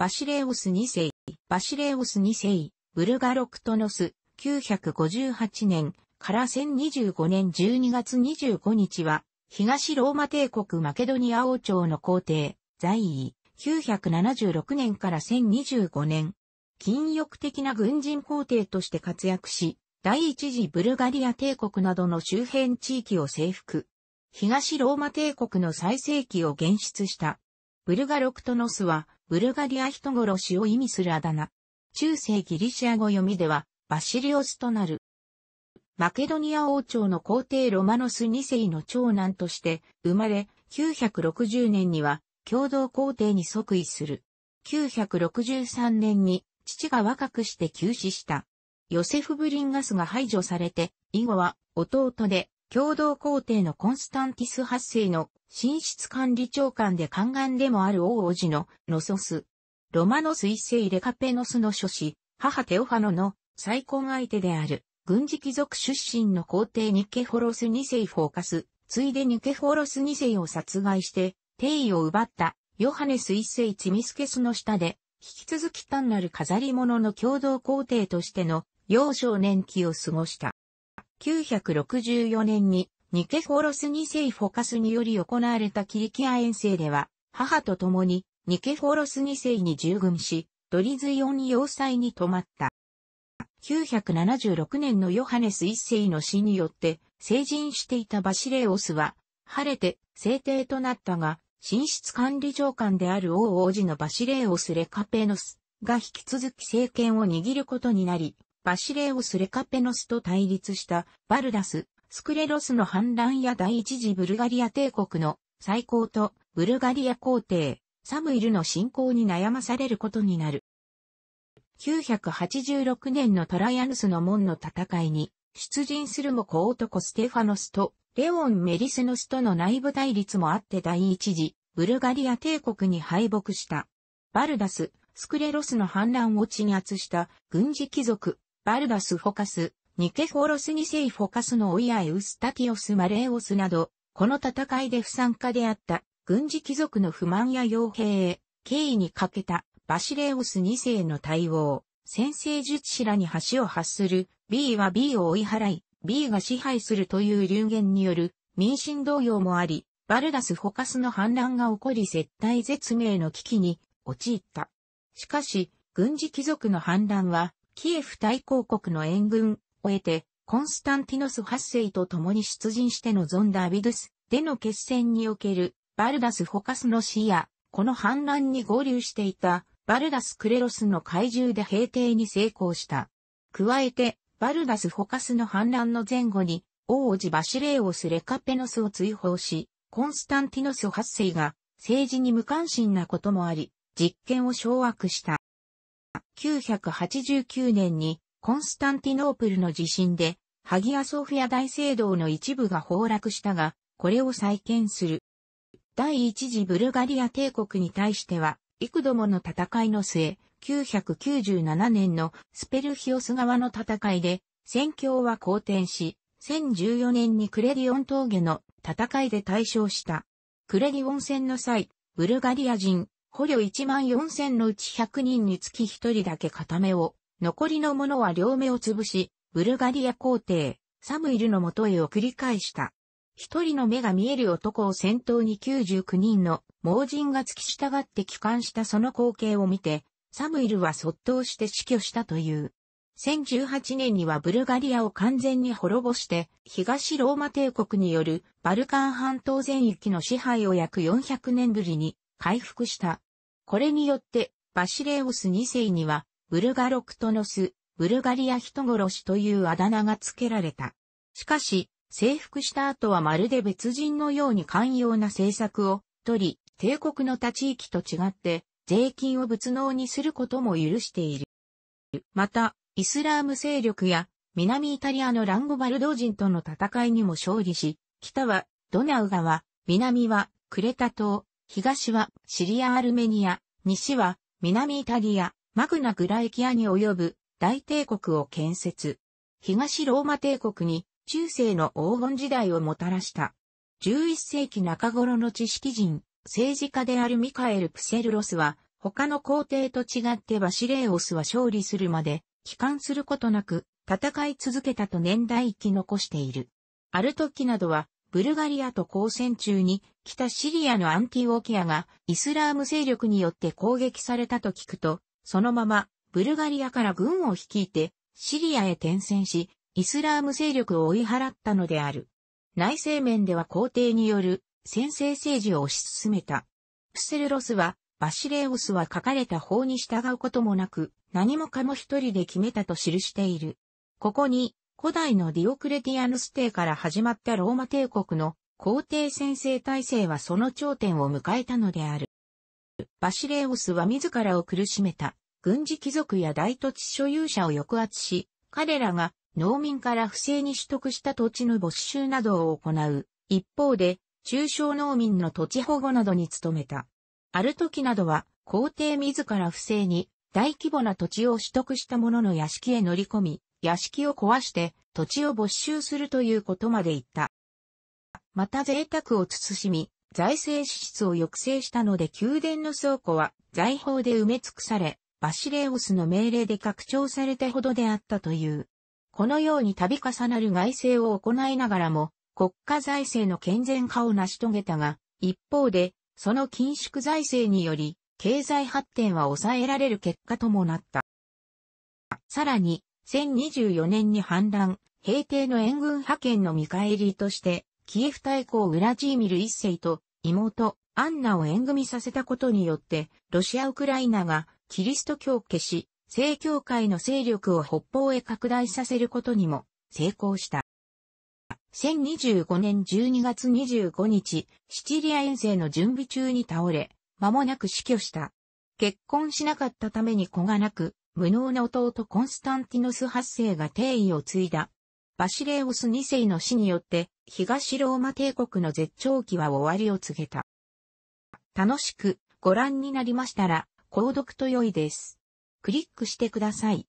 バシレオス2世、バシレオス2世、ブルガロクトノス、958年から1025年12月25日は、東ローマ帝国マケドニア王朝の皇帝、在位、976年から1025年、禁欲的な軍人皇帝として活躍し、第一次ブルガリア帝国などの周辺地域を征服。東ローマ帝国の最盛期を現出した。ブルガロクトノスはブルガリア人殺しを意味するあだ名。中世ギリシア語読みでは、バシリオスとなる。マケドニア王朝の皇帝ロマノス2世の長男として生まれ、960年には共同皇帝に即位する。963年に父が若くして急死した。ヨセフ・ブリンガスが排除されて、以後は弟で共同皇帝のコンスタンティス8世の寝室管理長官で宦官でもある王王子のノソス。ロマノス一世レカペノスの諸子、母テオファノの再婚相手である、軍事貴族出身の皇帝ニケフォロス2世フォーカス、ついでニケフォロス2世を殺害して、帝位を奪ったヨハネス一世チミスケスの下で、引き続き単なる飾り物の共同皇帝としての幼少年期を過ごした。1964年にニケフォロス2世フォカスにより行われたキリキア遠征では、母と共にニケフォロス2世に従軍し、ドリズイオン要塞に泊まった。976年のヨハネス1世の死によって成人していたバシレオスは、晴れて聖帝となったが、寝室管理長官である王王子のバシレオス・レカペノスが引き続き政権を握ることになり、バシレオス・レカペノスと対立したバルダス、スクレロスの反乱や第一次ブルガリア帝国の最高とブルガリア皇帝、サムイルの侵攻に悩まされることになる。986年のトライアヌスの門の戦いに出陣するも小男ステファノスとレオン・メリセノスとの内部対立もあって第一次ブルガリア帝国に敗北した。バルダス、スクレロスの反乱を鎮圧した軍事貴族バルダス・フォカス、ニケフォロス・2世フォカスのオイア・エウスタティオス・マレーオスなど、この戦いで不参加であった軍事貴族の不満や傭兵へ敬意にかけたバシレオス2世の対応、先制術師らに橋を発する B は B を追い払い、B が支配するという流言による民心動揺もあり、バルダス・フォカスの反乱が起こり絶対絶命の危機に陥った。しかし、軍事貴族の反乱はキエフ大公国の援軍を得て、コンスタンティノス8世と共に出陣して臨んだアビドゥスでの決戦におけるバルダス・ホカスの死や、この反乱に合流していたバルダス・クレロスの怪獣で平定に成功した。加えて、バルダス・ホカスの反乱の前後に、王子バシレーオス・レカペノスを追放し、コンスタンティノス8世が政治に無関心なこともあり、実権を掌握した。989年にコンスタンティノープルの地震で、ハギアソフィア大聖堂の一部が崩落したが、これを再建する。第一次ブルガリア帝国に対しては、幾度もの戦いの末、997年のスペルヒオス側の戦いで、戦況は好転し、1014年にクレディオン峠の戦いで大勝した。クレディオン戦の際、ブルガリア人、捕虜1万4000のうち100人につき1人だけ片目を、残りの者は両目を潰し、ブルガリア皇帝、サムイルの元へを繰り返した。一人の目が見える男を先頭に99人の盲人が付き従って帰還したその光景を見て、サムイルは卒倒して死去したという。1018年にはブルガリアを完全に滅ぼして、東ローマ帝国によるバルカン半島全域の支配を約400年ぶりに回復した。これによって、バシレオス2世には、ブルガロクトノス、ブルガリア人殺しというあだ名が付けられた。しかし、征服した後はまるで別人のように寛容な政策を取り、帝国の他地域と違って、税金を仏能にすることも許している。また、イスラーム勢力や、南イタリアのランゴバルド人との戦いにも勝利し、北はドナウ川、南はクレタ島、東はシリア・アルメニア、西は南イタリア、マグナ・グラエキアに及ぶ大帝国を建設。東ローマ帝国に中世の黄金時代をもたらした。11世紀中頃の知識人、政治家であるミカエル・プセルロスは、他の皇帝と違ってバシレーオスは勝利するまで、帰還することなく、戦い続けたと年代記残している。ある時などは、ブルガリアと交戦中に北シリアのアンティオキアがイスラーム勢力によって攻撃されたと聞くと、そのままブルガリアから軍を率いてシリアへ転戦し、イスラーム勢力を追い払ったのである。内政面では皇帝による先制政治を推し進めた。プセルロスは、バシレオスは書かれた法に従うこともなく、何もかも一人で決めたと記している。ここに、古代のディオクレティアヌス帝から始まったローマ帝国の皇帝先制体制はその頂点を迎えたのである。バシレオスは自らを苦しめた軍事貴族や大土地所有者を抑圧し、彼らが農民から不正に取得した土地の没収などを行う。一方で、中小農民の土地保護などに努めた。ある時などは、皇帝自ら不正に大規模な土地を取得した者の屋敷へ乗り込み、屋敷を壊して土地を没収するということまで言った。また贅沢を慎み、財政支出を抑制したので宮殿の倉庫は財宝で埋め尽くされ、バシレオスの命令で拡張されたほどであったという。このように度重なる外政を行いながらも、国家財政の健全化を成し遂げたが、一方で、その緊縮財政により、経済発展は抑えられる結果ともなった。さらに、1024年に反乱、平定の援軍派遣の見返りとして、キエフ大公ウラジーミル一世と妹、アンナを縁組させたことによって、ロシア・ウクライナがキリスト教を消し、正教会の勢力を北方へ拡大させることにも成功した。1025年12月25日、シチリア遠征の準備中に倒れ、間もなく死去した。結婚しなかったために子がなく、無能な弟コンスタンティノス8世が帝位を継いだ。バシレオス2世の死によって、東ローマ帝国の絶頂期は終わりを告げた。楽しくご覧になりましたら、購読と良いです。クリックしてください。